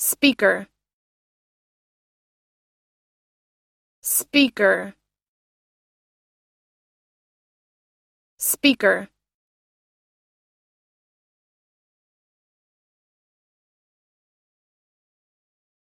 speaker speaker speaker